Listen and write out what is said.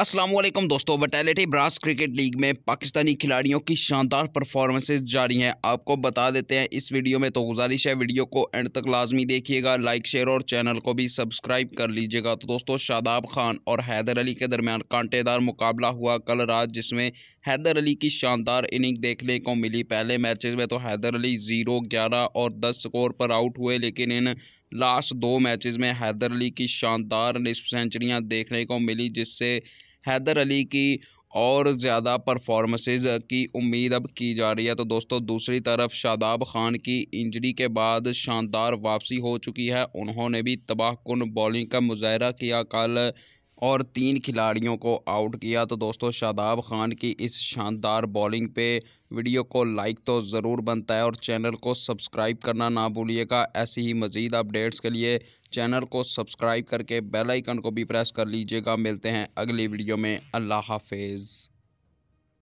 असलम दोस्तों बटैलिटी brass cricket league में पाकिस्तानी खिलाड़ियों की शानदार परफॉर्मेंसेज जारी हैं आपको बता देते हैं इस वीडियो में तो गुजारिश है वीडियो को एंड तक लाजमी देखिएगा लाइक शेयर और चैनल को भी सब्सक्राइब कर लीजिएगा तो दोस्तों शादाब खान और हैदर अली के दरमियान कांटेदार मुकाबला हुआ कल रात जिसमें हैदर अली की शानदार इनिंग देखने को मिली पहले मैचेज में तो हैदर अली ज़ीरो ग्यारह और दस स्कोर पर आउट हुए लेकिन इन लास्ट दो मैचेस में हैदर अली की शानदार निस्फ सेंचुरियाँ देखने को मिली जिससे हैदर अली की और ज़्यादा परफॉर्मेंसेज की उम्मीद अब की जा रही है तो दोस्तों दूसरी तरफ शादाब खान की इंजरी के बाद शानदार वापसी हो चुकी है उन्होंने भी तबाहकुन बॉलिंग का मुजाहरा किया कल और तीन खिलाड़ियों को आउट किया तो दोस्तों शादाब खान की इस शानदार बॉलिंग पे वीडियो को लाइक तो ज़रूर बनता है और चैनल को सब्सक्राइब करना ना भूलिएगा ऐसी ही मज़ीद अपडेट्स के लिए चैनल को सब्सक्राइब करके बेल आइकन को भी प्रेस कर लीजिएगा मिलते हैं अगली वीडियो में अल्लाह हाफिज़